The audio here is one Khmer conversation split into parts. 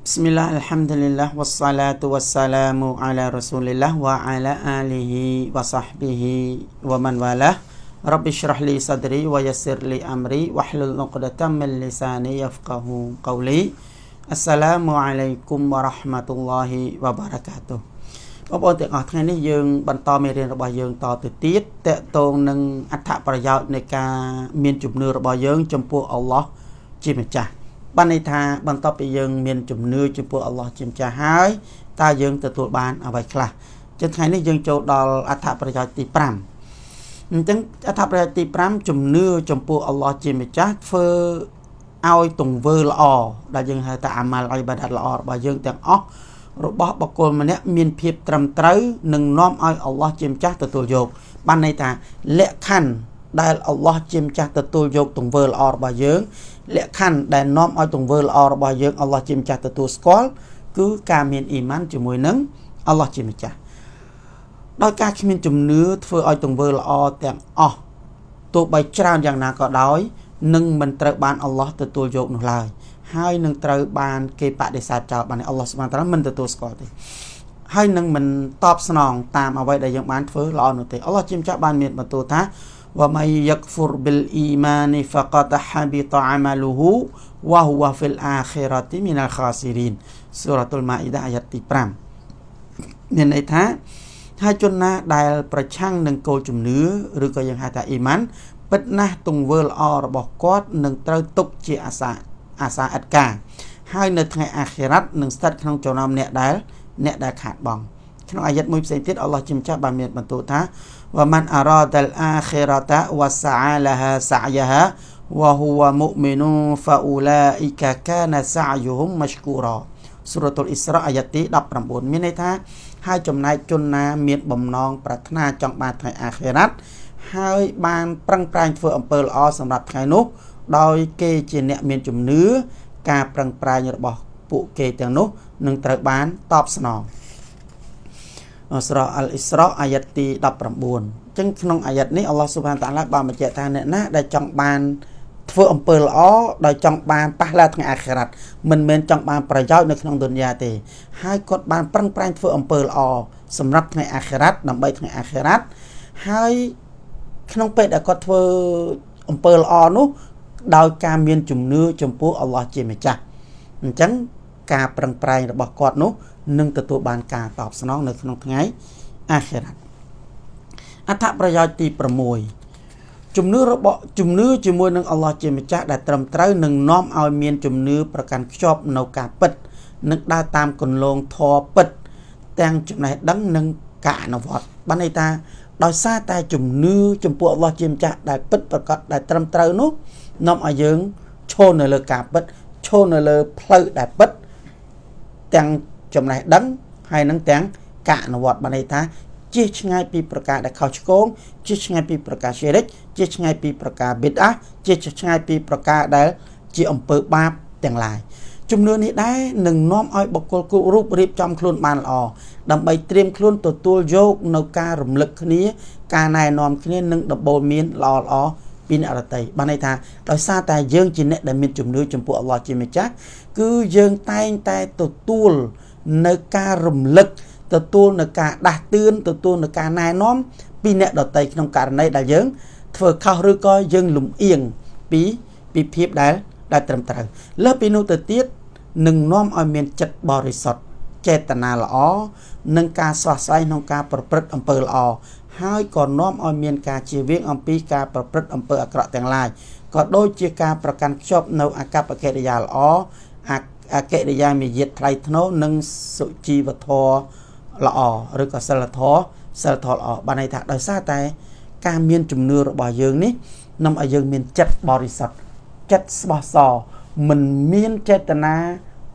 بسم الله الحمد لله والصلاة والسلام على رسول الله وعلى آله وصحبه ومن والاه رب اشرح لي صدري ويسر لي أمري واحلل عقدة من لساني يفقه قولي السلام عليكم ورحمة الله وبركاته បងប្អូនទាំងអស់ថ្ងៃនេះយើង បន្តមេរៀនរបស់យើង តទៅទៀតតកតងនឹងអត្ថប្រយោជន៍នៃការ មានជំនឿរបស់យើង ចំពោះអល់ឡោះជាម្ចាស់បានន័យថាបន្ទាប់ពីយើងមានជំនឿចំពោះអល់ឡោះជាម្ចាស់ហើយតើយើងទទួលបានអ្វីខ្លះចឹងថ្ងៃនេះយើងចូលដល់អត្ថប្រយោជន៍ទី5អញ្ចឹងអត្ថប្រយោជន៍ទី5ជំនឿចំពោះអល់ឡោះជាម្ចាស់ធ្វើឲ្យទង្វើល្អដែលយើងហៅថាអាម៉ាល់អ៊ីបាដាតល្អរបស់យើងទាំងអស់របស់បុគ្គលម្នាក់មានភាពត្រឹមត្រូវនិងនាំឲ្យអល់ឡោះជាម្ចាស់ទទួលយកបានន័យថាលក្ខខណ្ឌដែលអល់ឡោះជាម្ចាស់ទទួលយកទង្វើល្អរបស់យើង លក្ខខណ្ឌដែលនាំឲ្យទង្វើល្អរបស់យើងអល់ឡោះជាម្ចាស់ទទួលស្គាល់ គឺការមានអ៊ីម៉ានជាមួយនឹងអល់ឡោះជាម្ចាស់ដោយការគ្មានជំនឿធ្វើឲ្យទង្វើល្អទាំងអស់ទោះបីច្រើនយ៉ាងណាក៏ដោយនឹងមិនត្រូវបានអល់ឡោះទទួលយកនោះឡើយហើយនឹងត្រូវបាន គេបដិសេធចោលបានអល់ឡោះសុបហានតាឡាមិនទទួលស្គាល់ទេហើយនឹងមិនតបស្នងតាមអ្វីដែលយើងបានធ្វើល្អនោះទេអល់ឡោះជាម្ចាស់បានមានបន្ទូលថា ومن يكفر بالإيمان فقد حبط عمله وهو في الآخرة من الخاسرين សូរ៉ាតុលម៉ាអ៊ីដាអាយ៉ាត់ទី5មានន័យថាហើយជនណាដែល ប្រឆាំងនឹងគោលជំនឿឬក៏យើងហៅថាអ៊ីម៉ានពិតណាស់ទង្វើល្អរបស់គាត់នឹងត្រូវទុកជាអាសាអាសាអត្តការ ហើយនៅថ្ងៃអាខិរ៉ាត់នឹងស្ថិតក្នុងចំណោមអ្នកដែលអ្នកដែលខាតបង់ក្នុងអាយ័តមួយផ្សេងទៀតអល់ឡោះជាម្ចាស់បានមានបន្ទូលថាវ៉ាម៉ាន់អារ៉ាដាលអាខិរ៉ាតាវ៉ាសាអាឡាហាសាយ៉ាហាវ៉ាហ៊ូវ៉ាមុមីនូហ្វាអ៊ូឡាអ៊ីកាកាណាសាយុហ៊ុមម៉ាឈគូរ៉ាសូរ៉ាតុលអ៊ីស្រាអាយ័តទី19មានន័យថាហើយចំណែកជនណា មាន បំណងប្រាថ្នាចង់បានថ្ងៃអាខិរ៉ាត់ហើយបានប្រឹងប្រែងធ្វើអំពើល្អសម្រាប់ថ្ងៃនោះ ដោយគេជាអ្នកមានជំនឿការប្រឹងប្រែងរបស់ពួកគេទាំងនោះនឹងត្រូវបានតបស្នង។ស្រះអលអ៊ីស្រ៉ាអាយ៉ាត់ទី19អញ្ចឹងក្នុងអាយ៉ាត់នេះអល់ឡោះស៊ុបហានតាឡាបានបញ្ជាក់ថាអ្នកណាដែលចង់បានធ្វើអំពើល្អដោយចង់បានប៉ះឡាថ្ងៃអាខិរ៉ាត់មិនមែនចង់បានប្រយោជន៍នៅក្នុងទុនយ៉ាទេ ហើយគាត់បាន ប្រឹងប្រែងធ្វើអំពើល្អសម្រាប់ថ្ងៃអាខិរ៉ាត់ដើម្បីថ្ងៃអាខិរ៉ាត់ហើយក្នុងពេលដែលគាត់ធ្វើអំពើល្អនោះ ដោយការមានជំនឿចំពោះអល់ឡោះជាម្ចាស់អញ្ចឹងការប្រឹងប្រែងរបស់គាត់នោះនឹងទទួលបានការតបស្នងនៅក្នុងថ្ងៃអាខិរ៉ាត់អត្ថប្រយោជន៍ទី6ជំនឿរបស់ជំនឿជាមួយនឹងអល់ឡោះជាម្ចាស់ដែលត្រឹមត្រូវនឹងនាំឲ្យមានជំនឿប្រកាន់ខ្ជាប់នៅការពិតនិងដើរតាមគន្លងធម៌ពិតទាំងចំណេះដឹងនិងការអនុវត្តបានន័យថាដោយសារតែជំនឿចំពោះអល់ឡោះជាម្ចាស់ដែលពិតប្រកបដែលត្រឹមត្រូវនោះនាំឲ្យយើងឈរនៅលើការពិតឈរនៅលើផ្លូវដែលពិតទាំងចំណេះដឹងហើយនឹងទាំងការអនុវត្តបានន័យថាជិះឆ្ងាយពីប្រការដែលខុសឆ្គងជិះឆ្ងាយពីប្រការជារិចជិះឆ្ងាយពីប្រការបិទអាជិះឆ្ងាយពីប្រការដែលជាអំពើបាប ទាំងឡាយចំនួននេះដែរនឹងនាំឲ្យបុគ្គលគ្រប់រូបរៀបចំខ្លួនបានល្អដើម្បីត្រៀមខ្លួនទទួលយកនៅការរំលឹកគ្នា ការណែនាំគ្នានិងដំបូលមានល្អល្អពីអ្នករតីបានន័យថាដោយសារតែយើងជាអ្នកដែលមានជំនឿចំពោះអល់ឡោះជាម្ចាស់គឺយើងតែងតែទទួលនៅការរំលឹក ទទួលនៅការដាស់តឿនទទួលនៅការណែនាំពីអ្នកដតីក្នុងករណីដែលយើងធ្វើខុសឬក៏យើងលំអៀងពីពីភាពដែលដែលត្រឹមត្រូវលើសពីនោះទៅទៀតនឹងនាំឲ្យមានចិត្តបរិសុទ្ធចេតនាល្អនិងការស្រស់ស្អាតក្នុងការប្រព្រឹត្តអំពើល្អហើយក៏នាំឲ្យមានការជៀសវាងអំពីការប្រព្រឹត្តអំពើអាក្រក់ទាំងឡាយក៏ដូចជាការប្រកាន់ខ្ជាប់នៅអកប្បកិរិយាល្អអកិរិយាមាយាទថ្លៃថ្នូរនិងសុជីវធម៌ល្អឬក៏សិលធម៌សិលធម៌ល្អបានន័យថាដោយសារតែ ការមានជំនឿរបស់យើងនេះនាំឲ្យយើងមានចិត្តបរិសុទ្ធចិត្តស្បោះសរមិនមានចេតនា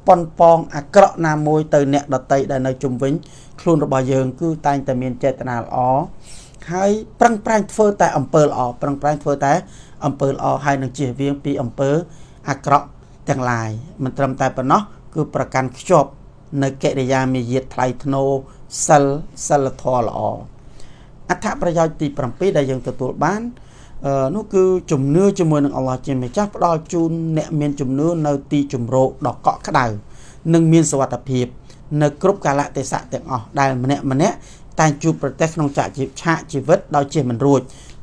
ប៉ុនប៉ងអាក្រក់ណាមួយទៅអ្នកដតីដែលនៅជុំវិញខ្លួនរបស់យើងគឺតែងតែមានចេតនាល្អហើយប្រឹងប្រែងធ្វើតែអំពើល្អប្រឹងប្រែងធ្វើតែអំពើល្អហើយនឹងជៀសវាងពីអំពើអាក្រក់ទាំងឡាយមិនត្រឹមតែប៉ុណ្ណោះគឺប្រកាន់ខ្ជាប់នៅកិរិយាមារយាទថ្លៃថ្នូរសិលសិលធម៌ល្អអត្ថប្រយោជន៍ទី7ដែលយើងទទួលបាននោះគឺជំនឿជាមួយនឹងអល់ឡោះជាម្ចាស់ផ្ដល់ជូនអ្នក មានជំនឿនៅ ទីជំរកដ៏កក់ក្ដៅនិងមានសុវត្ថិភាពនៅ គ្រប់កាលៈទេសៈទាំងអស់ដែលម្នាក់ម្នាក់តែជួបប្រទេសក្នុងចាក់ជីវឆាកជីវិត ដោយជិះមិនរួច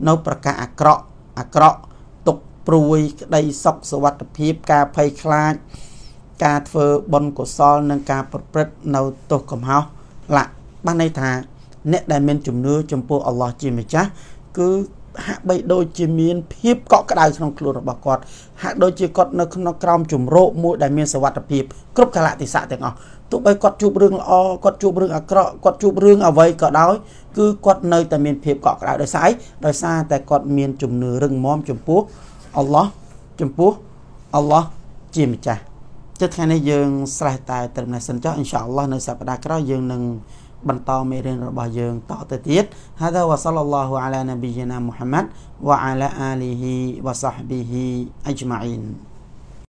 នៅប្រកាសអាក្រក់អាក្រក់ទុកព្រួយក្តីសុខសុវត្ថិភាពការភ័យខ្លាច ការធ្វើបុណ្យកុសលនិងការប្រព្រឹត្តនៅទោសកំហុសលៈបានន័យថា អ្នក ដែលមានជំនឿចំពោះអល់ឡោះជាម្ចាស់គឺហាក់បីដូចជាមានភាពកក់ក្ដៅក្នុងខ្លួនរបស់គាត់ហាក់ដូចជាគាត់នៅក្នុងក្រោមជំរោកមួយដែលមានសវត្ថភាពគ្រប់កាលៈទេសៈទាំងអស់ទោះបីគាត់ជួបរឿងល្អគាត់ជួបរឿងអាក្រក់គាត់ជួបរឿងអ្វីក៏ដោយគឺគាត់នៅតែមានភាពកក់ក្ដៅដោយសារអីដោយសារតែគាត់មានជំនឿរឹងមាំចំពោះអល់ឡោះចំពោះអល់ឡោះជាម្ចាស់ចុះថ្ងៃនេះយើងស្រេះតែត្រឹមនេះសិនចុះអ៊ីនសាអល់ឡោះនៅសប្តាហ៍ក្រោយយើងនឹងបន្តមេរៀនរបស់យើងតទៅទៀតហាដាវ៉ាសលឡោះអាឡានប៊ីយាណាមូហាម៉ាត់វ៉ាអាឡាអាលីហ៊ីវ៉ាសាហ្ប៊ីហ៊ីអ៊ីជ្ម៉ាអ៊ីន